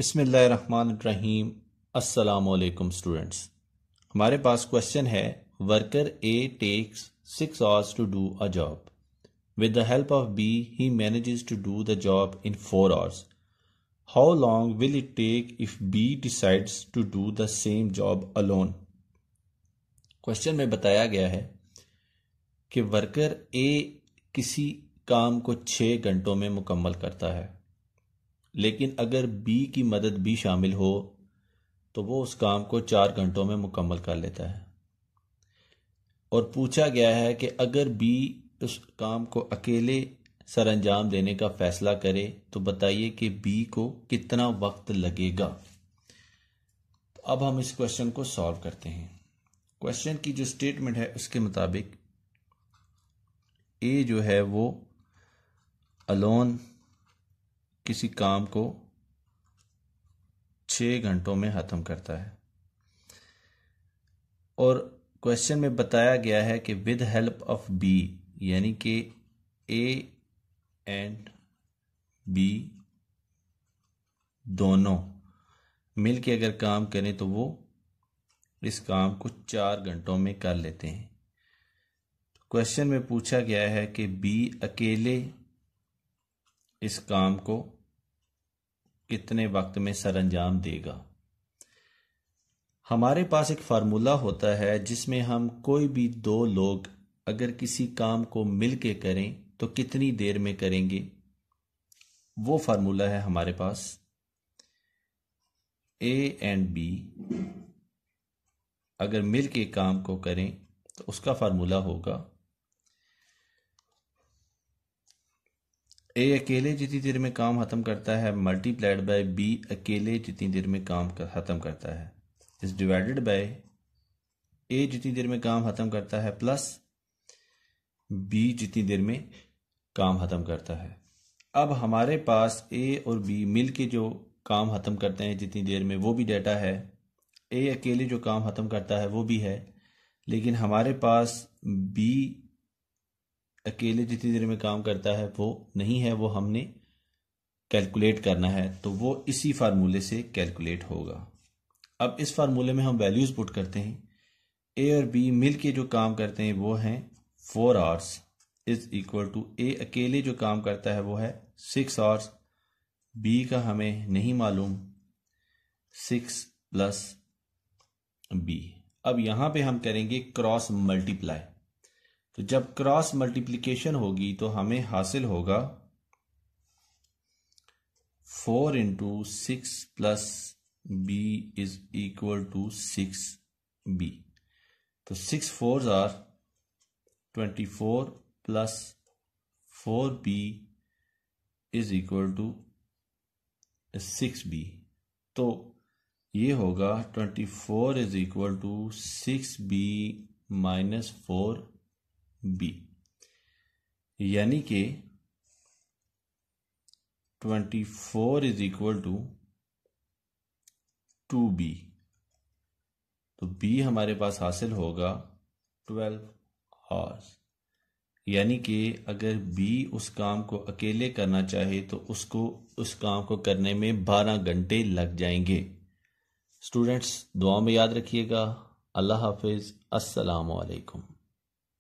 बिसमीम असलकुम स्टूडेंट्स हमारे पास क्वेश्चन है worker A takes six hours to do a job with the help of B he manages to do the job in four hours how long will it take if B decides to do the same job alone question में बताया गया है कि worker ए किसी काम को छः घंटों में मुकम्मल करता है लेकिन अगर बी की मदद भी शामिल हो तो वो उस काम को चार घंटों में मुकम्मल कर लेता है और पूछा गया है कि अगर बी उस काम को अकेले सर अंजाम देने का फैसला करे तो बताइए कि बी को कितना वक्त लगेगा तो अब हम इस क्वेश्चन को सॉल्व करते हैं क्वेश्चन की जो स्टेटमेंट है उसके मुताबिक ए जो है वो अलोन किसी काम को छः घंटों में ख़त्म करता है और क्वेश्चन में बताया गया है कि विद हेल्प ऑफ बी यानी कि ए एंड बी दोनों मिल के अगर काम करें तो वो इस काम को चार घंटों में कर लेते हैं क्वेश्चन में पूछा गया है कि बी अकेले इस काम को कितने वक्त में सर अंजाम देगा हमारे पास एक फार्मूला होता है जिसमें हम कोई भी दो लोग अगर किसी काम को मिल के करें तो कितनी देर में करेंगे वो फार्मूला है हमारे पास ए एंड बी अगर मिल के काम को करें तो उसका फार्मूला होगा ए अकेले जितनी देर में काम ख़त्म करता है मल्टीप्लाइड बाय बी अकेले जितनी देर में काम ख़त्म करता है इज डिवाइडेड बाय ए जितनी देर में काम ख़त्म करता है प्लस बी जितनी देर में काम ख़त्म करता है अब हमारे पास ए और बी मिल के जो काम ख़त्म करते हैं जितनी देर में वो भी डाटा है ए अकेले जो काम ख़त्म करता है वो भी है लेकिन हमारे पास बी अकेले जितनी देर में काम करता है वो नहीं है वो हमने कैलकुलेट करना है तो वो इसी फार्मूले से कैलकुलेट होगा अब इस फार्मूले में हम वैल्यूज़ पुट करते हैं ए और बी मिल के जो काम करते हैं वो हैं four hours is equal to A अकेले जो काम करता है वो है सिक्स आवर्स बी का हमें नहीं मालूम सिक्स प्लस बी अब यहां पे हम करेंगे क्रॉस मल्टीप्लाई तो जब क्रॉस मल्टीप्लीकेशन होगी तो हमें हासिल होगा four into six plus B is equal to six B तो six four are twenty four plus four B is equal to six B तो ये होगा twenty four is equal to six B minus four B यानी कि twenty four is equal to two B तो B हमारे पास हासिल होगा ट्वेल्व आवर्स यानी कि अगर बी उस काम को अकेले करना चाहे तो उसको उस काम को करने में बारह घंटे लग जाएंगे स्टूडेंट्स दुआ में याद रखिएगा अल्लाह हाफिज़ अस्सलाम वालेकुम